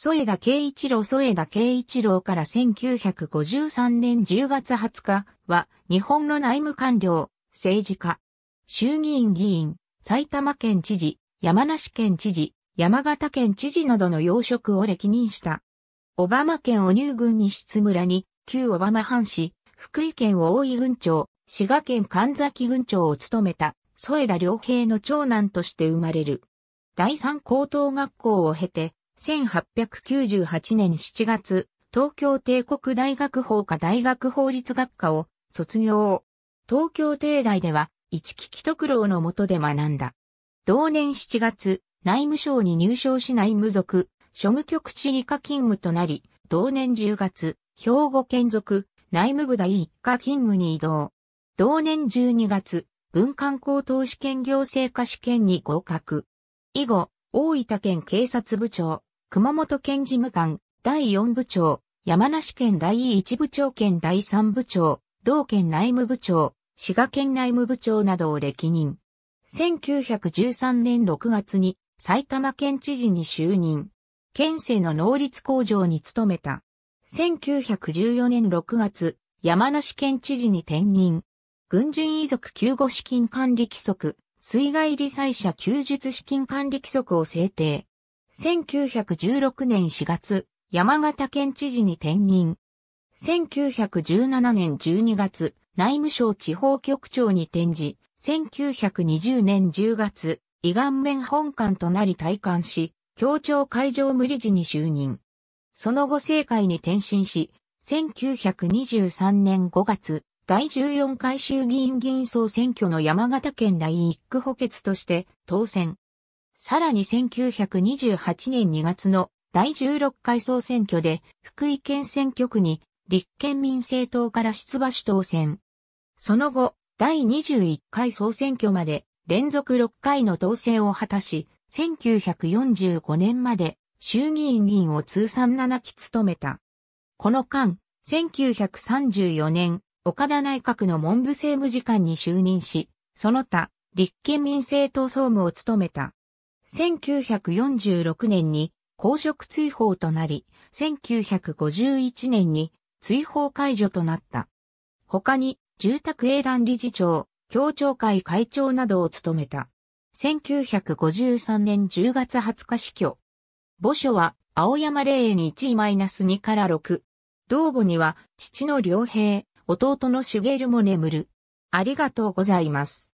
添田圭一郎添田圭一郎から1953年10月20日は日本の内務官僚、政治家、衆議院議員、埼玉県知事、山梨県知事、山形県知事などの要職を歴任した。小浜県を乳軍西津村に、旧小浜藩市、福井県大井郡長、滋賀県神崎郡長を務めた、添田良平の長男として生まれる。第三高等学校を経て、1898年7月、東京帝国大学法科大学法律学科を卒業。東京帝大では、一木木徳郎の下で学んだ。同年7月、内務省に入省し内務属、庶務局地理科勤務となり、同年10月、兵庫県属、内務部第一課勤務に移動。同年12月、文官高等試験行政科試験に合格。以後、大分県警察部長、熊本県事務官、第4部長、山梨県第1部長県第3部長、同県内務部長、滋賀県内務部長などを歴任。1913年6月に埼玉県知事に就任。県政の能率工場に勤めた。1914年6月、山梨県知事に転任。軍人遺族救護資金管理規則、水害理災者救術資金管理規則を制定。1916年4月、山形県知事に転任。1917年12月、内務省地方局長に転じ、1920年10月、伊顔面本館となり退官し、協調会場無理事に就任。その後政界に転身し、1923年5月、第14回衆議院議員総選挙の山形県第一区補欠として当選。さらに1928年2月の第16回総選挙で福井県選挙区に立憲民政党から出馬し当選。その後、第21回総選挙まで連続6回の当選を果たし、1945年まで衆議院議員を通算7期務めた。この間、1934年、岡田内閣の文部政務次官に就任し、その他、立憲民政党総務を務めた。1946年に公職追放となり、1951年に追放解除となった。他に、住宅営団理事長、協調会会長などを務めた。1953年10月20日死去。墓所は、青山霊園1位 -2 から6。同母には、父の良平、弟の茂も眠る。ありがとうございます。